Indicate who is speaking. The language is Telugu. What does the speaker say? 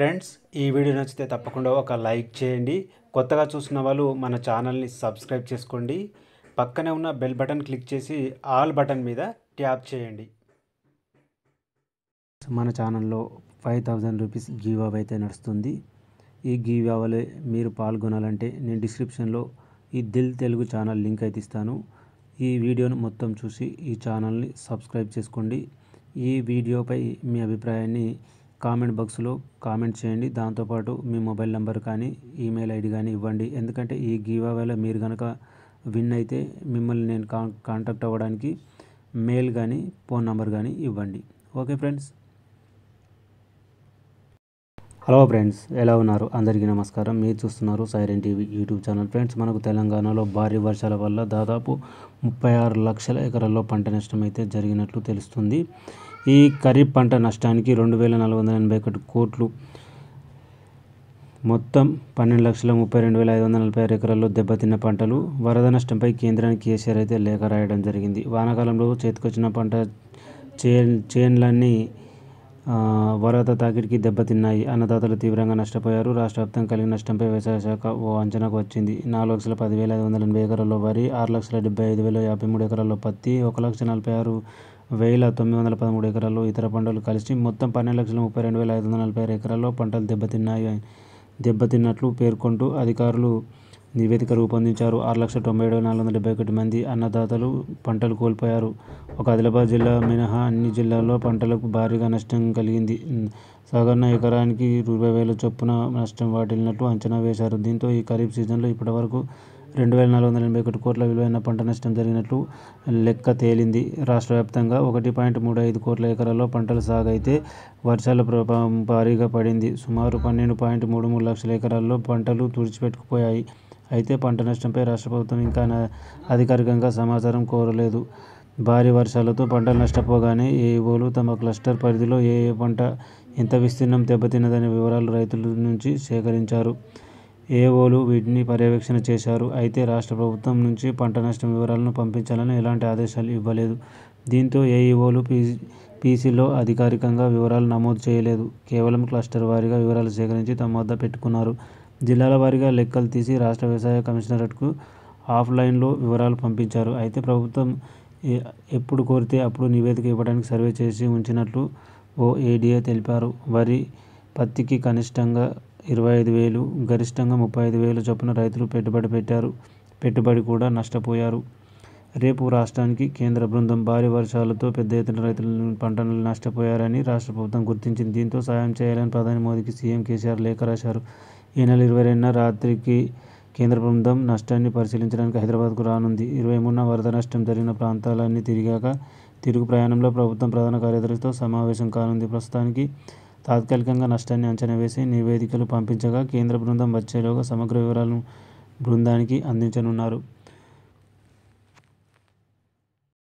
Speaker 1: ఫ్రెండ్స్ ఈ వీడియో నచ్చితే తప్పకుండా ఒక లైక్ చేయండి కొత్తగా చూసిన వాళ్ళు మన ఛానల్ని సబ్స్క్రైబ్ చేసుకోండి పక్కనే ఉన్న బెల్ బటన్ క్లిక్ చేసి ఆల్ బటన్ మీద ట్యాప్ చేయండి మన ఛానల్లో ఫైవ్ థౌజండ్ రూపీస్ గివ్ అవ్ అయితే నడుస్తుంది ఈ గివ్ అవ్వలే మీరు పాల్గొనాలంటే నేను డిస్క్రిప్షన్లో ఈ దిల్ తెలుగు ఛానల్ లింక్ అయితే ఇస్తాను ఈ వీడియోను మొత్తం చూసి ఈ ఛానల్ని సబ్స్క్రైబ్ చేసుకోండి ఈ వీడియోపై మీ అభిప్రాయాన్ని కామెంట్ బాక్స్లో కామెంట్ చేయండి దాంతోపాటు మీ మొబైల్ నెంబర్ కానీ ఈమెయిల్ ఐడి కానీ ఇవ్వండి ఎందుకంటే ఈ వేళ మీరు కనుక విన్ అయితే మిమ్మల్ని నేను కాంటాక్ట్ అవ్వడానికి మెయిల్ కానీ ఫోన్ నెంబర్ కానీ ఇవ్వండి ఓకే ఫ్రెండ్స్ హలో ఫ్రెండ్స్ ఎలా ఉన్నారు అందరికీ నమస్కారం మీరు చూస్తున్నారు siren TV YouTube channel friends మనకు తెలంగాణలో భారీ వర్షాల వల్ల దాదాపు ముప్పై ఆరు లక్షల ఎకరాల్లో పంట నష్టం అయితే జరిగినట్లు తెలుస్తుంది ఈ ఖరీఫ్ పంట నష్టానికి రెండు వేల నాలుగు వందల ఎనభై ఒకటి కోట్లు మొత్తం పన్నెండు లక్షల ముప్పై రెండు వేల ఐదు వందల నలభై ఆరు ఎకరాల్లో దెబ్బతిన్న పంటలు వరద నష్టంపై కేంద్రానికి కేసీఆర్ అయితే లేఖ రాయడం జరిగింది వానాకాలంలో చేతికొచ్చిన పంట చే చేన్లన్నీ వరద తాకిడికి దెబ్బతిన్నాయి అన్నదాతలు తీవ్రంగా నష్టపోయారు రాష్ట్ర వ్యాప్తం కలిగిన నష్టంపై వ్యవసాయ శాఖ ఓ అంచనాకు వచ్చింది నాలుగు లక్షల పదివేల ఐదు వందల ఎనభై ఎకరాల్లో వరి ఆరు లక్షల డెబ్బై ఐదు వేల యాభై మూడు ఎకరాల్లో పత్తి ఒక లక్ష నలభై ఆరు వేల తొమ్మిది వందల పదమూడు ఎకరాల్లో ఇతర పంటలు కలిసి మొత్తం పన్నెండు లక్షల ముప్పై రెండు వేల ఐదు వందల నలభై ఆరు ఎకరాల్లో పంటలు దెబ్బతిన్నాయి దెబ్బతిన్నట్లు పేర్కొంటూ అధికారులు నివేదిక రూపొందించారు ఆరు లక్షల తొంభై ఏడు నాలుగు వందల డెబ్బై ఒకటి మంది అన్నదాతలు పంటలు కోల్పోయారు ఒక ఆదిలాబాద్ జిల్లా మినహా అన్ని జిల్లాల్లో పంటలకు భారీగా నష్టం కలిగింది సాధారణ ఎకరానికి ఇరవై వేల చొప్పున నష్టం వాటిల్లినట్లు అంచనా వేశారు దీంతో ఈ ఖరీఫ్ సీజన్లో ఇప్పటివరకు రెండు వేల నాలుగు వందల ఎనభై ఒకటి కోట్ల విలువైన పంట నష్టం జరిగినట్లు లెక్క తేలింది. రాష్ట్ర వ్యాప్తంగా ఒకటి పాయింట్ మూడు ఐదు కోట్ల ఎకరాల్లో పంటల సాగైతే వర్షాల ప్రభావం భారీగా పడింది. సుమారు పన్నెండు పాయింట్ మూడు మూడు లక్షల ఎకరాల్లో పంటలు తుడిచిపెట్టుకుపోయాయి. అయితే పంట నష్టంపై రాష్ట్ర ప్రభుత్వం ఇంకా అధికారికంగా సమాచారం కోరలేదు. భారీ వర్షాలతో పంటలు నష్టపోగానే ఏఈవోలు తమ క్లస్టర్ పరిధిలో ఏ పంట ఎంత విస్తీర్ణం దెబ్బతిన్నదనే వివరాలు రైతుల నుంచి సేకరించారు. ఏఓలు వీటిని పర్యవేక్షణ చేశారు. అయితే రాష్ట్ర ప్రభుత్వం నుంచి పంట నష్టం వివరాలను పంపించాలని ఎలాంటి ఆదేశాలు ఇవ్వలేదు. దీంతో ఏఈఓలు పీసీలో అధికారికంగా వివరాలు నమోదు చేయలేదు. కేవలం క్లస్టర్ వారీగా వివరాలు సేకరించి తమ వద్ద పెట్టుకున్నారు. జిల్లాల వారీగా లెక్కలు తీసి రాష్ట్ర వ్యవసాయ కమిషనరేట్కు ఆఫ్లైన్లో వివరాలు పంపించారు. అయితే ప్రభుత్వం ఎప్పుడు కోరితే అప్పుడు నివేదిక ఇవ్వడానికి సర్వే చేసి ఉంచినట్లు ఓ ఏడీఏ తెలిపారు. వరి, పత్తికి కనిష్టంగా ఇరవై ఐదు వేలు గరిష్టంగా ముప్పై ఐదు వేలు చొప్పున రైతులు పెట్టుబడి పెట్టారు పెట్టుబడి కూడా నష్టపోయారు రేపు రాష్ట్రానికి కేంద్ర బృందం భారీ వర్షాలతో పెద్ద ఎత్తున రైతుల పంటలు నష్టపోయారని రాష్ట్ర ప్రభుత్వం గుర్తించింది దీంతో సాయం చేయాలని ప్రధాని మోదీకి సీఎం కేసీఆర్ లేఖ రాశారు ఈ నెల ఇరవై రెండున రాత్రికి కేంద్ర బృందం నష్టాన్ని పరిశీలించడానికి హైదరాబాద్కు రానుంది ఇరవై మూడున వరద నష్టం జరిగిన ప్రాంతాలన్నీ తిరిగాక తిరుగు ప్రయాణంలో ప్రభుత్వం ప్రధాన కార్యదర్శితో సమావేశం కానుంది ప్రస్తుతానికి తాత్కాలికంగా నష్టాన్ని అంచనా వేసి నివేదికలు పంపించగా కేంద్ర బృందం వచ్చేలోగా సమగ్ర వివరాలను బృందానికి అందించనున్నారు